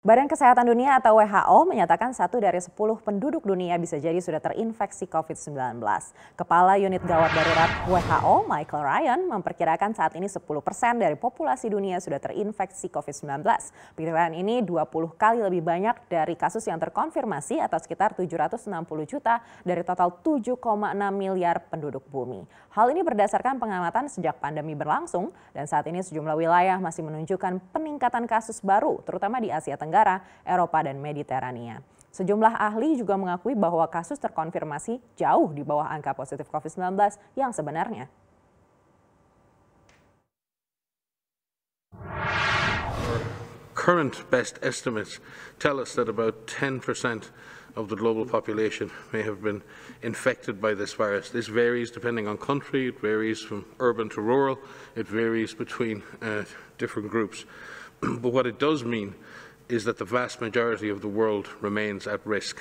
Badan Kesehatan Dunia atau WHO menyatakan satu dari sepuluh penduduk dunia bisa jadi sudah terinfeksi COVID-19. Kepala Unit Gawat Darurat WHO, Michael Ryan, memperkirakan saat ini 10 persen dari populasi dunia sudah terinfeksi COVID-19. Perkiraan ini 20 kali lebih banyak dari kasus yang terkonfirmasi atau sekitar 760 juta dari total 7,6 miliar penduduk bumi. Hal ini berdasarkan pengamatan sejak pandemi berlangsung dan saat ini sejumlah wilayah masih menunjukkan peningkatan kasus baru, terutama di Asia Tenggara Tenggara, Eropa, dan Mediterania. Sejumlah ahli juga mengakui bahwa kasus terkonfirmasi jauh di bawah angka positif COVID-19 yang sebenarnya. Current best estimates tell us that about 10% of the global population may have been infected by this virus. This varies depending on country, it varies from urban to rural, it varies between uh, different groups. but what it does mean is that the vast majority of the world remains at risk.